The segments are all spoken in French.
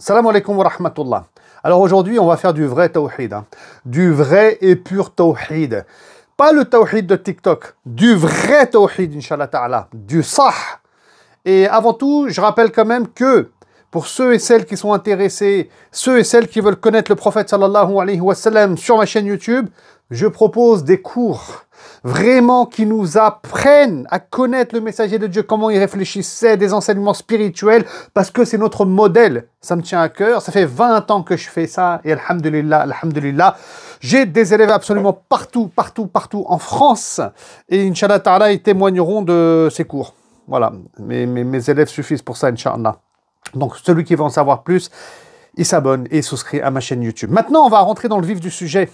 Salam alaikum wa rahmatullah. Alors aujourd'hui, on va faire du vrai tawhid, hein. du vrai et pur tawhid. Pas le tawhid de TikTok, du vrai tawhid, inshallah ta'ala, du sah. Et avant tout, je rappelle quand même que pour ceux et celles qui sont intéressés, ceux et celles qui veulent connaître le prophète sallallahu alayhi wa sallam sur ma chaîne YouTube, je propose des cours vraiment qui nous apprennent à connaître le messager de Dieu, comment il réfléchissait, des enseignements spirituels, parce que c'est notre modèle. Ça me tient à cœur. Ça fait 20 ans que je fais ça, et alhamdulillah, alhamdulillah. J'ai des élèves absolument partout, partout, partout en France, et Inch'Allah Ta'ala, ils témoigneront de ces cours. Voilà, mes, mes, élèves suffisent pour ça, Inch'Allah. Donc celui qui veut en savoir plus, il s'abonne et souscrit à ma chaîne YouTube. Maintenant, on va rentrer dans le vif du sujet.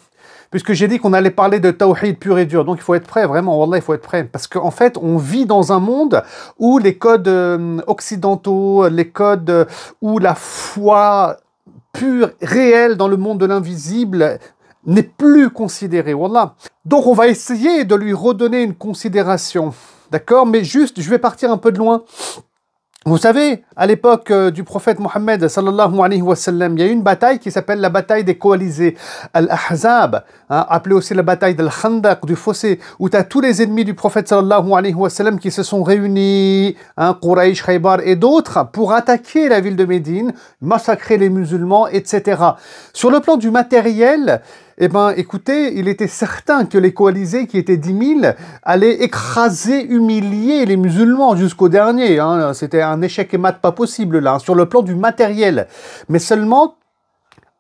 Puisque j'ai dit qu'on allait parler de tawhid pur et dur, donc il faut être prêt, vraiment, Wallah, il faut être prêt. Parce qu'en fait, on vit dans un monde où les codes euh, occidentaux, les codes euh, où la foi pure, réelle dans le monde de l'invisible n'est plus considérée, Wallah. Donc on va essayer de lui redonner une considération, d'accord Mais juste, je vais partir un peu de loin. Vous savez, à l'époque euh, du prophète Mohammed sallallahu alayhi wa il y a eu une bataille qui s'appelle la bataille des coalisés, Al-Ahzab, hein, appelée aussi la bataille del Khandaq, du fossé, où tu as tous les ennemis du prophète sallallahu alayhi wa qui se sont réunis, hein, Quraysh, Khaybar et d'autres, pour attaquer la ville de Médine, massacrer les musulmans, etc. Sur le plan du matériel, eh bien, écoutez, il était certain que les coalisés, qui étaient 10 000, allaient écraser, humilier les musulmans jusqu'au dernier. Hein. C'était un échec et mat pas possible, là, sur le plan du matériel. Mais seulement,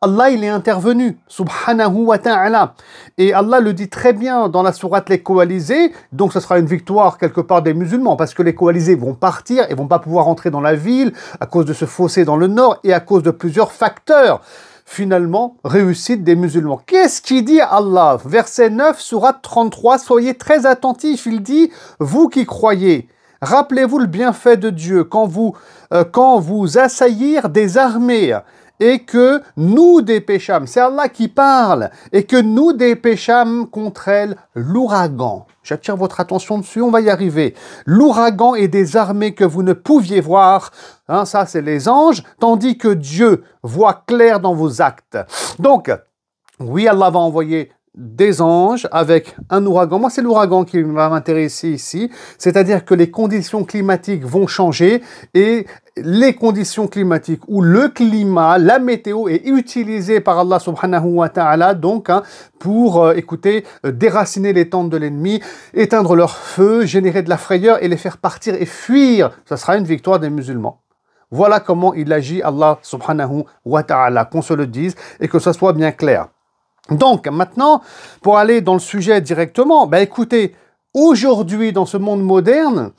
Allah, il est intervenu, subhanahu wa ta'ala. Et Allah le dit très bien dans la sourate Les Coalisés, donc ce sera une victoire quelque part des musulmans, parce que les coalisés vont partir et vont pas pouvoir entrer dans la ville à cause de ce fossé dans le nord et à cause de plusieurs facteurs finalement réussite des musulmans. Qu'est-ce qu'il dit Allah Verset 9, surat 33, soyez très attentifs, il dit, vous qui croyez, rappelez-vous le bienfait de Dieu quand vous, euh, quand vous assaillir des armées et que nous dépêchâmes, c'est Allah qui parle, et que nous dépêchâmes contre elle l'ouragan. J'attire votre attention dessus, on va y arriver. L'ouragan et des armées que vous ne pouviez voir, hein, ça c'est les anges, tandis que Dieu voit clair dans vos actes. Donc, oui, Allah va envoyer des anges avec un ouragan. Moi, c'est l'ouragan qui va m'intéresser ici. C'est-à-dire que les conditions climatiques vont changer et les conditions climatiques ou le climat, la météo est utilisée par Allah subhanahu wa ta'ala donc hein, pour, euh, écouter euh, déraciner les tentes de l'ennemi, éteindre leur feu, générer de la frayeur et les faire partir et fuir. Ça sera une victoire des musulmans. Voilà comment il agit Allah subhanahu wa ta'ala, qu'on se le dise et que ça soit bien clair. Donc maintenant, pour aller dans le sujet directement, bah écoutez, aujourd'hui dans ce monde moderne,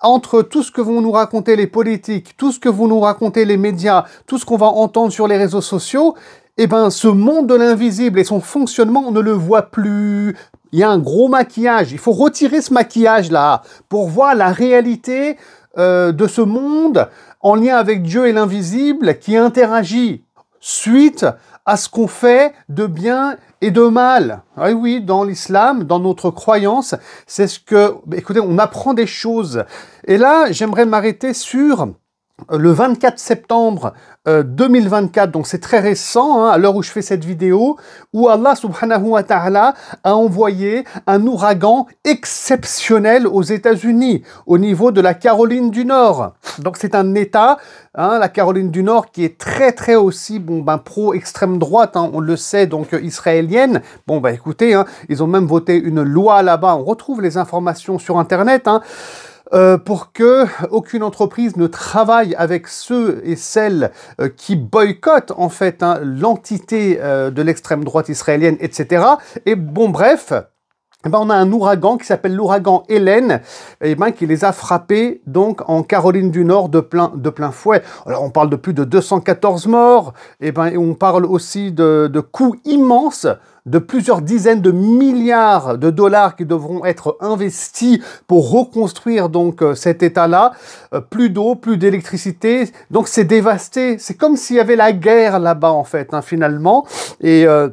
entre tout ce que vont nous raconter les politiques, tout ce que vont nous raconter les médias, tout ce qu'on va entendre sur les réseaux sociaux, eh ben, ce monde de l'invisible et son fonctionnement, on ne le voit plus. Il y a un gros maquillage. Il faut retirer ce maquillage-là pour voir la réalité euh, de ce monde en lien avec Dieu et l'invisible qui interagit. Suite à ce qu'on fait de bien et de mal. Ah oui, oui, dans l'islam, dans notre croyance, c'est ce que, écoutez, on apprend des choses. Et là, j'aimerais m'arrêter sur euh, le 24 septembre 2024, euh, donc c'est très récent, hein, à l'heure où je fais cette vidéo, où Allah subhanahu wa ta'ala a envoyé un ouragan exceptionnel aux États-Unis, au niveau de la Caroline du Nord. Donc c'est un État, hein, la Caroline du Nord, qui est très très aussi bon, ben, pro-extrême droite, hein, on le sait, donc euh, israélienne. Bon, ben écoutez, ils ont même voté une loi là-bas, on retrouve les informations sur Internet. Euh, pour que aucune entreprise ne travaille avec ceux et celles euh, qui boycottent en fait hein, l'entité euh, de l'extrême droite israélienne, etc. Et bon, bref, eh ben, on a un ouragan qui s'appelle l'ouragan Hélène, eh ben, qui les a frappés donc en Caroline du Nord de plein, de plein fouet. Alors on parle de plus de 214 morts, eh ben, et on parle aussi de, de coûts immenses de plusieurs dizaines de milliards de dollars qui devront être investis pour reconstruire donc euh, cet état-là. Euh, plus d'eau, plus d'électricité, donc c'est dévasté. C'est comme s'il y avait la guerre là-bas en fait, hein, finalement. Et euh,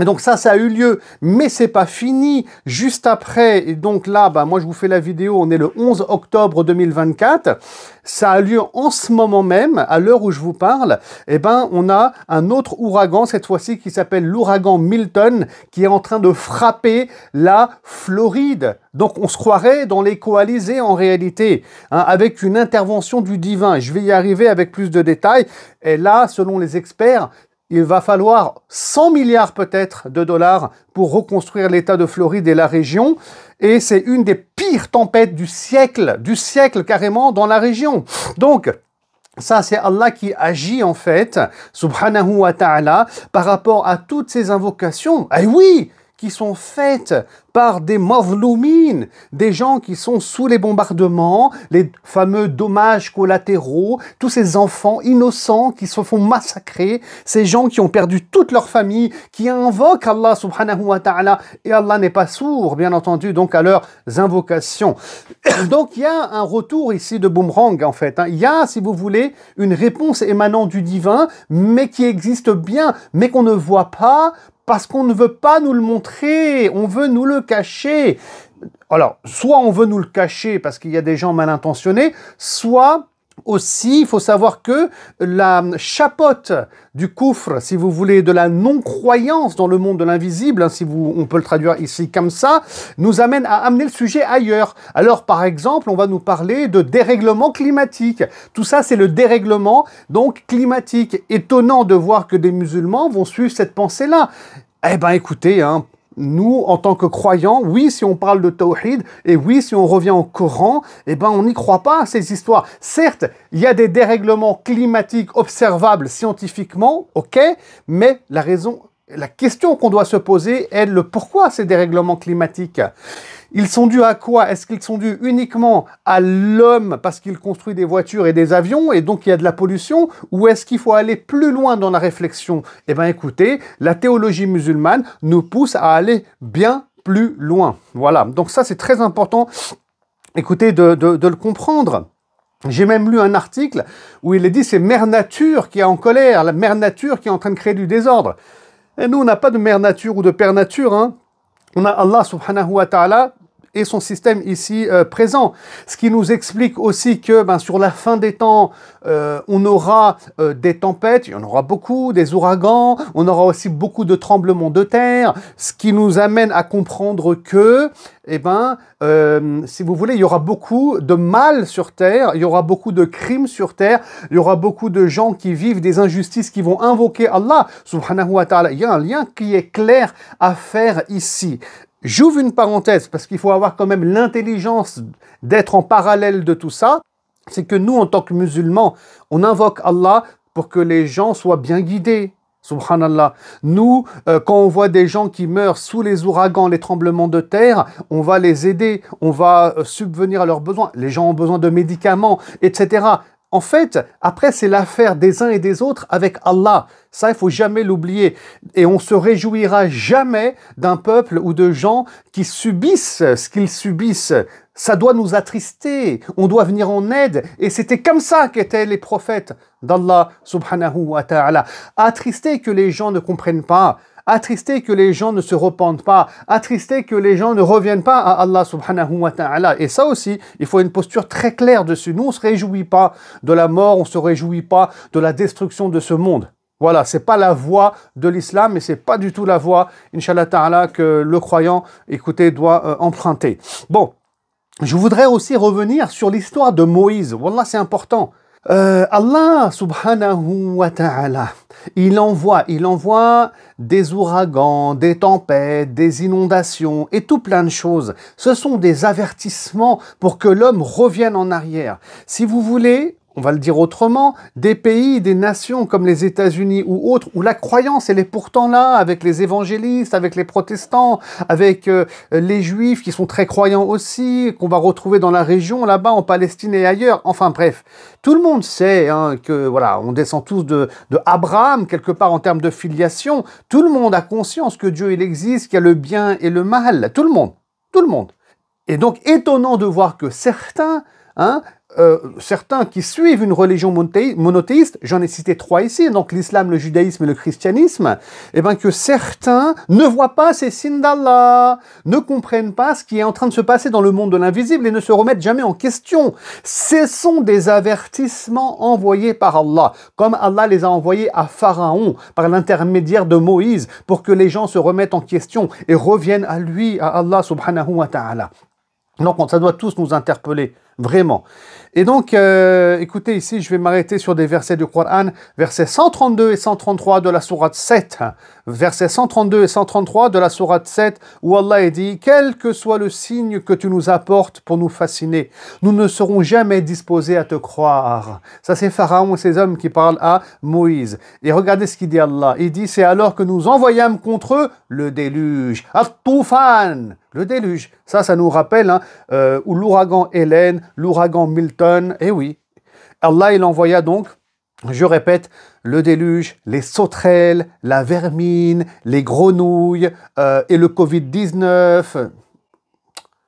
et donc ça, ça a eu lieu, mais c'est pas fini. Juste après, et donc là, bah moi je vous fais la vidéo, on est le 11 octobre 2024. Ça a lieu en ce moment même, à l'heure où je vous parle. Et eh ben, on a un autre ouragan cette fois-ci qui s'appelle l'ouragan Milton, qui est en train de frapper la Floride. Donc on se croirait dans les coalisés en réalité, hein, avec une intervention du divin. Je vais y arriver avec plus de détails. Et là, selon les experts, il va falloir 100 milliards peut-être de dollars pour reconstruire l'État de Floride et la région. Et c'est une des pires tempêtes du siècle, du siècle carrément dans la région. Donc, ça, c'est Allah qui agit en fait, subhanahu wa ta'ala, par rapport à toutes ces invocations. Eh oui, qui sont faites par des mazloumines, des gens qui sont sous les bombardements, les fameux dommages collatéraux, tous ces enfants innocents qui se font massacrer, ces gens qui ont perdu toute leur famille, qui invoquent Allah subhanahu wa ta'ala, et Allah n'est pas sourd, bien entendu, donc à leurs invocations. donc il y a un retour ici de boomerang, en fait. Hein. Il y a, si vous voulez, une réponse émanant du divin, mais qui existe bien, mais qu'on ne voit pas parce qu'on ne veut pas nous le montrer, on veut nous le cacher. Alors, soit on veut nous le cacher parce qu'il y a des gens mal intentionnés, soit aussi, il faut savoir que la chapote du coufre, si vous voulez, de la non-croyance dans le monde de l'invisible, hein, si vous, on peut le traduire ici comme ça, nous amène à amener le sujet ailleurs. Alors, par exemple, on va nous parler de dérèglement climatique. Tout ça, c'est le dérèglement, donc, climatique. Étonnant de voir que des musulmans vont suivre cette pensée-là. Eh ben écoutez, hein, nous, en tant que croyants, oui, si on parle de tawhid, et oui, si on revient au Coran, eh ben, on n'y croit pas à ces histoires. Certes, il y a des dérèglements climatiques observables scientifiquement, ok, mais la raison la question qu'on doit se poser est le pourquoi ces dérèglements climatiques. Ils sont dus à quoi Est-ce qu'ils sont dus uniquement à l'homme parce qu'il construit des voitures et des avions et donc il y a de la pollution Ou est-ce qu'il faut aller plus loin dans la réflexion Eh bien écoutez, la théologie musulmane nous pousse à aller bien plus loin. Voilà, donc ça c'est très important, écoutez, de, le comprendre. J'ai même lu un article où il est dit c'est Mère Nature qui est en colère, la Mère Nature qui est en train de créer du désordre. Et nous, on n'a pas de mère nature ou de père nature. Hein. On a Allah subhanahu wa ta'ala et son système ici euh, présent. Ce qui nous explique aussi que ben, sur la fin des temps, euh, on aura euh, des tempêtes, il y en aura beaucoup, des ouragans, on aura aussi beaucoup de tremblements de terre, ce qui nous amène à comprendre que, eh ben, si vous voulez, il y aura beaucoup de mal sur terre, il y aura beaucoup de crimes sur terre, il y aura beaucoup de gens qui vivent des injustices, qui vont invoquer Allah, subhanahu wa ta'ala. Il y a un lien qui est clair à faire ici. J'ouvre une parenthèse parce qu'il faut avoir quand même l'intelligence d'être en parallèle de tout ça. C'est que nous, en tant que musulmans, on invoque Allah pour que les gens soient bien guidés. Subhanallah. Nous, euh, quand on voit des gens qui meurent sous les ouragans, les tremblements de terre, on va les aider, on va euh, subvenir à leurs besoins. Les gens ont besoin de médicaments, etc. En fait, après, c'est l'affaire des uns et des autres avec Allah. Ça, il faut jamais l'oublier. Et on se réjouira jamais d'un peuple ou de gens qui subissent ce qu'ils subissent. Ça doit nous attrister. On doit venir en aide. Et c'était comme ça qu'étaient les prophètes d'Allah subhanahu wa ta'ala. Attrister que les gens ne comprennent pas attristé que les gens ne se repentent pas, attristé que les gens ne reviennent pas à Allah subhanahu wa ta'ala. Et ça aussi, il faut une posture très claire dessus. Nous, on ne se réjouit pas de la mort, on ne se réjouit pas de la destruction de ce monde. Voilà, ce n'est pas la voie de l'islam et n'est pas du tout la voie, inshallah ta'ala, que le croyant, écoutez, doit euh, emprunter. Bon, je voudrais aussi revenir sur l'histoire de Moïse. Voilà, c'est important. Euh, Allah subhanahu wa ta'ala, il envoie, il envoie des ouragans, des tempêtes, des inondations et tout plein de choses. Ce sont des avertissements pour que l'homme revienne en arrière. Si vous voulez, on va le dire autrement, des pays, des nations comme les États-Unis ou autres, où la croyance, elle est pourtant là, avec les évangélistes, avec les protestants, avec euh, les juifs qui sont très croyants aussi, qu'on va retrouver dans la région, là-bas, en Palestine et ailleurs. Enfin bref, tout le monde sait hein, que, voilà, on descend tous de, Abraham, quelque part en termes de filiation. Tout le monde a conscience que Dieu, il existe, qu'il y a le bien et le mal. Tout le monde. Tout le monde. Et donc, étonnant de voir que certains, hein, euh, certains qui suivent une religion monothéiste, j'en ai cité trois ici, donc l'islam, le judaïsme et le christianisme, et eh bien que certains ne voient pas ces signes d'Allah, ne comprennent pas ce qui est en train de se passer dans le monde de l'invisible et ne se remettent jamais en question. Ce sont des avertissements envoyés par Allah, comme Allah les a envoyés à Pharaon par l'intermédiaire de Moïse, pour que les gens se remettent en question et reviennent à lui, à Allah subhanahu wa ta'ala. Donc ça doit tous nous interpeller, vraiment. Et donc, euh, écoutez, ici, je vais m'arrêter sur des versets du Coran, versets 132 et 133 de la sourate 7. Versets 132 et 133 de la sourate 7, où Allah dit « Quel que soit le signe que tu nous apportes pour nous fasciner, nous ne serons jamais disposés à te croire. » Ça, c'est Pharaon et ses hommes qui parlent à Moïse. Et regardez ce qu'il dit Allah. Il dit « C'est alors que nous envoyâmes contre eux le déluge. » Tufan, le déluge. Ça, ça nous rappelle hein, euh, où l'ouragan Hélène, l'ouragan Milton, et eh oui. Allah, il envoya donc, je répète, le déluge, les sauterelles, la vermine, les grenouilles euh, et le Covid-19.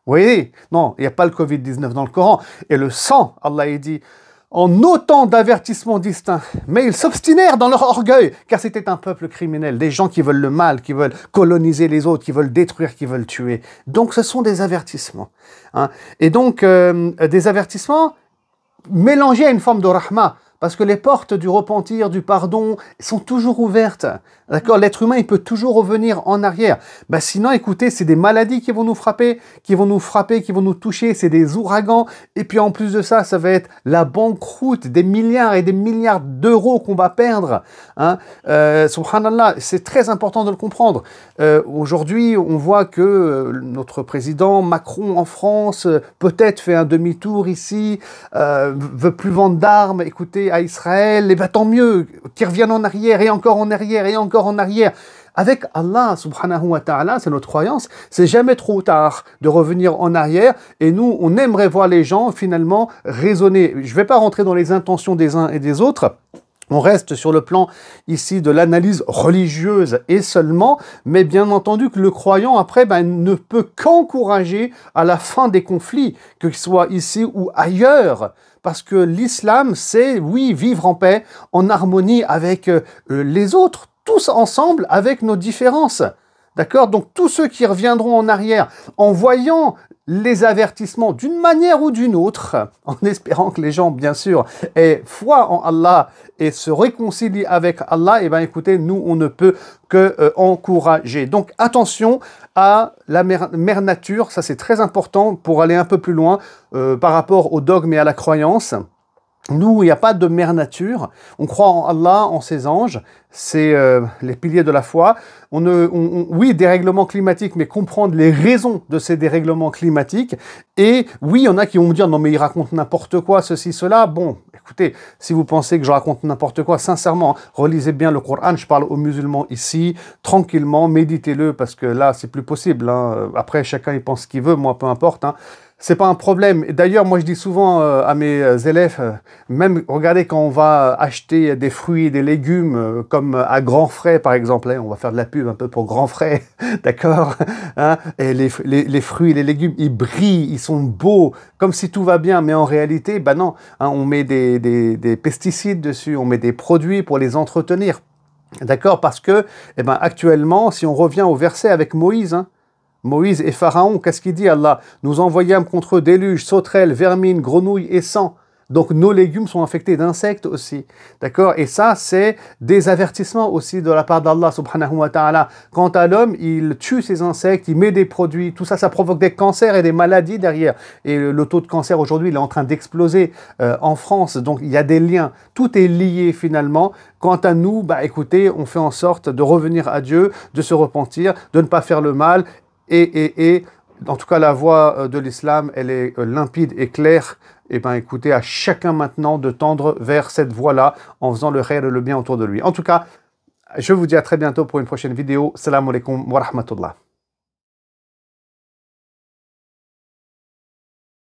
Oui, Non, il n'y a pas le Covid-19 dans le Coran. Et le sang, Allah il dit, en autant d'avertissements distincts. Mais ils s'obstinèrent dans leur orgueil, car c'était un peuple criminel, des gens qui veulent le mal, qui veulent coloniser les autres, qui veulent détruire, qui veulent tuer. Donc ce sont des avertissements. Hein. Et donc, euh, des avertissements mélanger à une forme de rahma. Parce que les portes du repentir, du pardon, sont toujours ouvertes. D'accord L'être humain, il peut toujours revenir en arrière. Bah, sinon, écoutez, c'est des maladies qui vont nous frapper, qui vont nous frapper, qui vont nous toucher. C'est des ouragans. Et puis en plus de ça, ça va être la banqueroute, des milliards et des milliards d'euros qu'on va perdre. Hein euh, subhanallah, c'est très important de le comprendre. Euh, aujourd'hui, on voit que euh, notre président Macron en France peut-être fait un demi-tour ici, euh, veut plus vendre d'armes. Écoutez, à Israël, et eh bien tant mieux, qu'ils reviennent en arrière et encore en arrière et encore en arrière. Avec Allah subhanahu wa ta'ala, c'est notre croyance, c'est jamais trop tard de revenir en arrière et nous, on aimerait voir les gens finalement raisonner. Je ne vais pas rentrer dans les intentions des uns et des autres, on reste sur le plan ici de l'analyse religieuse et seulement, mais bien entendu que le croyant après ben, ne peut qu'encourager à la fin des conflits, que ce soit ici ou ailleurs, parce que l'islam, c'est oui, vivre en paix, en harmonie avec euh, les autres, tous ensemble avec nos différences. D'accord Donc tous ceux qui reviendront en arrière en voyant les avertissements d'une manière ou d'une autre, en espérant que les gens, bien sûr, aient foi en Allah et se réconcilient avec Allah, et eh bien écoutez, nous, on ne peut que euh, encourager. Donc attention à la mère, nature, ça c'est très important pour aller un peu plus loin euh, par rapport au dogme et à la croyance. Nous, il n'y a pas de mère nature. On croit en Allah, en ses anges, c'est euh, les piliers de la foi. On ne, oui, dérèglement climatique, mais comprendre les raisons de ces dérèglements climatiques. Et oui, il y en a qui vont me dire, non mais il raconte n'importe quoi, ceci, cela. Bon, écoutez, si vous pensez que je raconte n'importe quoi, sincèrement, relisez bien le Coran, je parle aux musulmans ici, tranquillement, méditez-le, parce que là, c'est plus possible. Hein. Après, chacun il pense ce qu'il veut, moi, peu importe. Hein. c'est pas un problème. D'ailleurs, moi, je dis souvent euh, à mes euh, élèves, même, regardez, quand on va acheter des fruits et des légumes, comme à grands frais, par exemple. Hein, on va faire de la pub un peu pour grands frais, d'accord hein, Et les, fruits et les légumes, ils brillent, ils sont beaux, comme si tout va bien. Mais en réalité, ben non, hein, on met des, pesticides dessus, on met des produits pour les entretenir. D'accord Parce que, eh ben, actuellement, si on revient au verset avec Moïse, Moïse et Pharaon, qu'est-ce qu'il dit Allah Nous envoyâmes contre eux déluge, sauterelles, vermine, grenouilles et sang. Donc nos légumes sont infectés d'insectes aussi. D'accord Et ça, c'est des avertissements aussi de la part d'Allah subhanahu wa ta'ala. Quant à l'homme, il tue ses insectes, il met des produits, tout ça, ça provoque des cancers et des maladies derrière. Et le, taux de cancer aujourd'hui, il est en train d'exploser euh, en France. Donc il y a des liens. Tout est lié finalement. Quant à nous, bah écoutez, on fait en sorte de revenir à Dieu, de se repentir, de ne pas faire le mal et, et, et en tout cas, la voie euh, de l'islam, elle est euh, limpide et claire eh bien écoutez, à chacun maintenant de tendre vers cette voie-là en faisant le réel et le bien autour de lui. En tout cas, je vous dis à très bientôt pour une prochaine vidéo. Salam alaikum wa rahmatullah.